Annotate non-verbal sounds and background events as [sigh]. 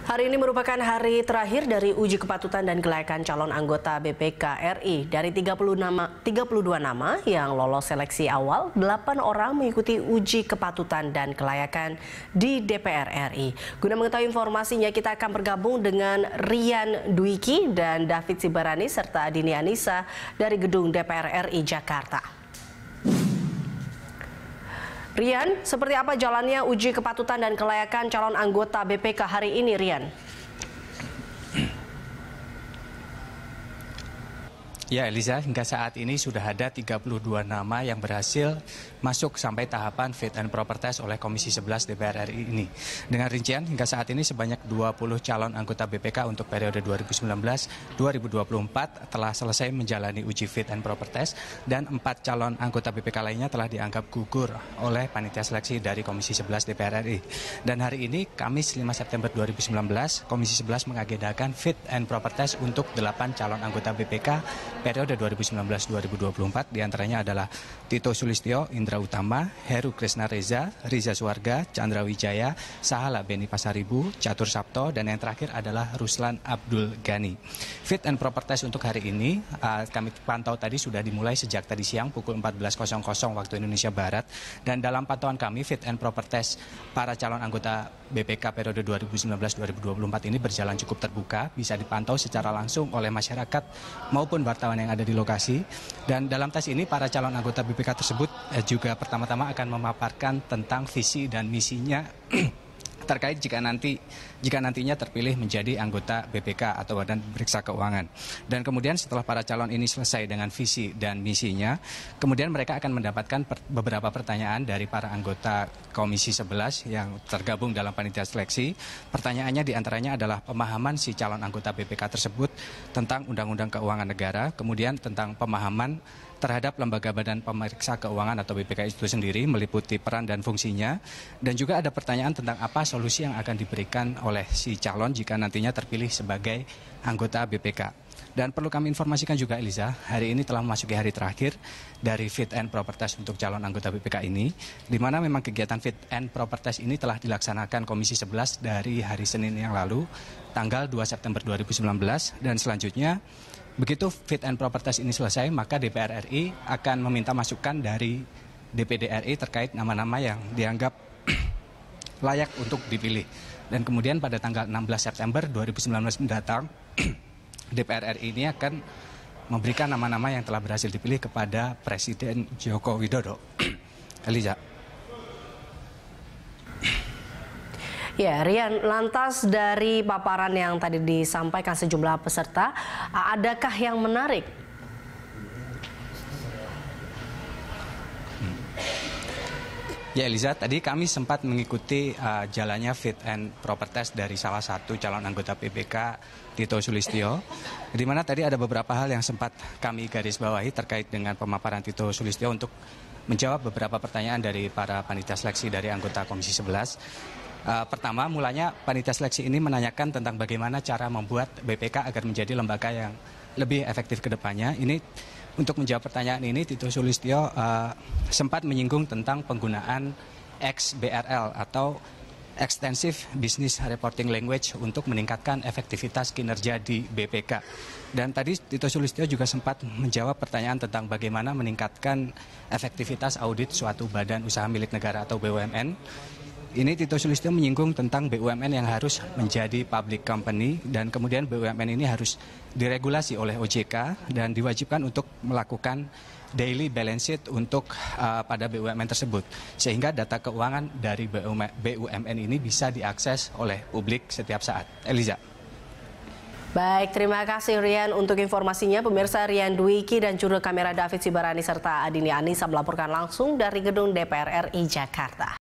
Hari ini merupakan hari terakhir dari uji kepatutan dan kelayakan calon anggota BPK RI. Dari 30 nama, 32 nama yang lolos seleksi awal, 8 orang mengikuti uji kepatutan dan kelayakan di DPR RI. Guna mengetahui informasinya, kita akan bergabung dengan Rian Dwiki dan David Sibarani serta Dini Anissa dari Gedung DPR RI Jakarta. Rian, seperti apa jalannya uji kepatutan dan kelayakan calon anggota BPK hari ini, Rian? Ya Eliza, hingga saat ini sudah ada 32 nama yang berhasil masuk sampai tahapan fit and proper test oleh Komisi 11 DPR RI ini. Dengan rincian, hingga saat ini sebanyak 20 calon anggota BPK untuk periode 2019-2024 telah selesai menjalani uji fit and proper test dan 4 calon anggota BPK lainnya telah dianggap gugur oleh panitia seleksi dari Komisi 11 DPR RI. Dan hari ini, Kamis 5 September 2019, Komisi 11 mengagendakan fit and proper test untuk 8 calon anggota BPK periode 2019-2024 diantaranya adalah Tito Sulistyo, Indra Utama, Heru Krisna Reza, Riza Suarga, Chandra Wijaya, Sahala Beni Pasaribu, Catur Sabto, dan yang terakhir adalah Ruslan Abdul Ghani. Fit and proper test untuk hari ini uh, kami pantau tadi sudah dimulai sejak tadi siang pukul 14.00 waktu Indonesia Barat dan dalam pantauan kami fit and proper test para calon anggota BPK periode 2019-2024 ini berjalan cukup terbuka, bisa dipantau secara langsung oleh masyarakat maupun wartawan wisatawan yang ada di lokasi. Dan dalam tes ini para calon anggota BPK tersebut eh, juga pertama-tama akan memaparkan tentang visi dan misinya [clears throat] terkait jika nanti jika nantinya terpilih menjadi anggota BPK atau Badan Periksa Keuangan. Dan kemudian setelah para calon ini selesai dengan visi dan misinya, kemudian mereka akan mendapatkan per, beberapa pertanyaan dari para anggota Komisi 11 yang tergabung dalam panitia seleksi. Pertanyaannya diantaranya adalah pemahaman si calon anggota BPK tersebut tentang Undang-Undang Keuangan Negara, kemudian tentang pemahaman terhadap Lembaga Badan Pemeriksa Keuangan atau BPK itu sendiri meliputi peran dan fungsinya dan juga ada pertanyaan tentang apa solusi yang akan diberikan oleh si calon jika nantinya terpilih sebagai anggota BPK. Dan perlu kami informasikan juga Eliza, hari ini telah memasuki hari terakhir dari fit and proper test untuk calon anggota BPK ini, di mana memang kegiatan fit and proper test ini telah dilaksanakan Komisi 11 dari hari Senin yang lalu, tanggal 2 September 2019, dan selanjutnya Begitu fit and proper test ini selesai, maka DPR RI akan meminta masukan dari DPD RI terkait nama-nama yang dianggap [clears throat] layak untuk dipilih. Dan kemudian pada tanggal 16 September 2019 mendatang, [clears throat] DPR RI ini akan memberikan nama-nama yang telah berhasil dipilih kepada Presiden Joko Widodo. [clears throat] Eliza. Ya, Rian, lantas dari paparan yang tadi disampaikan sejumlah peserta, adakah yang menarik Ya Eliza, tadi kami sempat mengikuti uh, jalannya fit and proper test dari salah satu calon anggota PBK Tito Sulistyo, di mana tadi ada beberapa hal yang sempat kami garis bawahi terkait dengan pemaparan Tito Sulistyo untuk menjawab beberapa pertanyaan dari para panitia seleksi dari anggota Komisi 11. Eh, pertama, mulanya panitia seleksi ini menanyakan tentang bagaimana cara membuat BPK agar menjadi lembaga yang lebih efektif ke depannya. Ini untuk menjawab pertanyaan ini, Tito Sulistyo uh, sempat menyinggung tentang penggunaan XBRL atau Extensive Business Reporting Language untuk meningkatkan efektivitas kinerja di BPK. Dan tadi Tito Sulistyo juga sempat menjawab pertanyaan tentang bagaimana meningkatkan efektivitas audit suatu badan usaha milik negara atau BUMN ini Tito Sulistyo menyinggung tentang BUMN yang harus menjadi public company dan kemudian BUMN ini harus diregulasi oleh OJK dan diwajibkan untuk melakukan daily balance sheet untuk uh, pada BUMN tersebut sehingga data keuangan dari BUMN ini bisa diakses oleh publik setiap saat. Eliza. Baik, terima kasih Rian untuk informasinya. Pemirsa Rian Dwiki dan juru kamera David Sibarani serta Adini Anisa melaporkan langsung dari gedung DPR RI Jakarta.